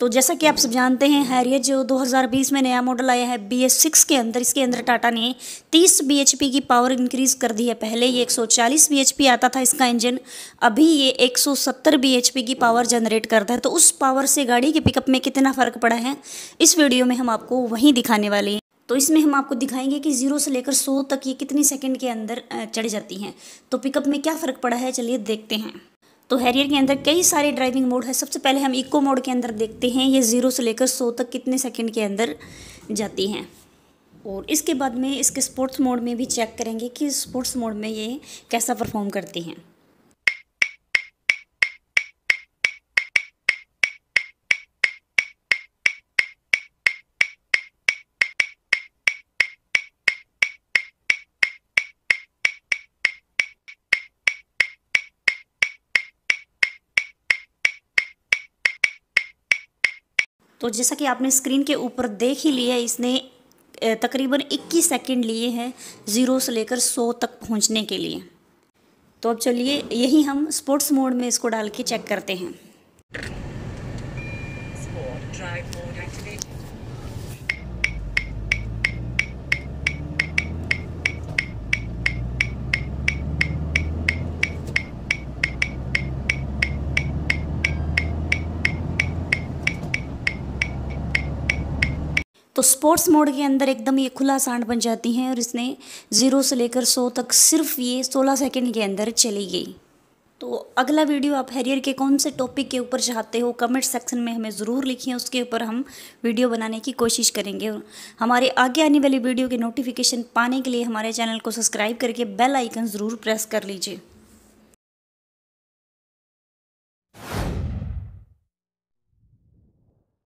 तो जैसा कि आप सब जानते हैं हैरियर जो 2020 में नया मॉडल आया है बी एस सिक्स के अंदर इसके अंदर टाटा ने 30 बी एच पी की पावर इंक्रीज़ कर दी है पहले ये 140 बी एच पी आता था इसका इंजन अभी ये 170 बी एच पी की पावर जनरेट करता है तो उस पावर से गाड़ी के पिकअप में कितना फ़र्क पड़ा है इस वीडियो में हम आपको वहीं दिखाने वाले हैं तो इसमें हम आपको दिखाएंगे कि ज़ीरो से लेकर सौ तक ये कितनी सेकेंड के अंदर चढ़ जाती हैं तो पिकअप में क्या फ़र्क पड़ा है चलिए देखते हैं तो हैरियर के अंदर कई सारे ड्राइविंग मोड है सबसे पहले हम इको मोड के अंदर देखते हैं ये ज़ीरो से लेकर सौ तक कितने सेकेंड के अंदर जाती हैं और इसके बाद में इसके स्पोर्ट्स मोड में भी चेक करेंगे कि स्पोर्ट्स मोड में ये कैसा परफॉर्म करती हैं तो जैसा कि आपने स्क्रीन के ऊपर देख ही लिया इसने तकरीबन 21 सेकंड लिए हैं ज़ीरो से लेकर 100 तक पहुंचने के लिए तो अब चलिए यही हम स्पोर्ट्स मोड में इसको डाल के चेक करते हैं तो स्पोर्ट्स मोड के अंदर एकदम ये खुला सांड बन जाती हैं और इसने ज़ीरो से लेकर सौ तक सिर्फ ये सोलह सेकेंड के अंदर चली गई तो अगला वीडियो आप हैरियर के कौन से टॉपिक के ऊपर चाहते हो कमेंट सेक्शन में हमें ज़रूर लिखिए उसके ऊपर हम वीडियो बनाने की कोशिश करेंगे हमारे आगे आने वाली वीडियो के नोटिफिकेशन पाने के लिए हमारे चैनल को सब्सक्राइब करके बेल आइकन ज़रूर प्रेस कर लीजिए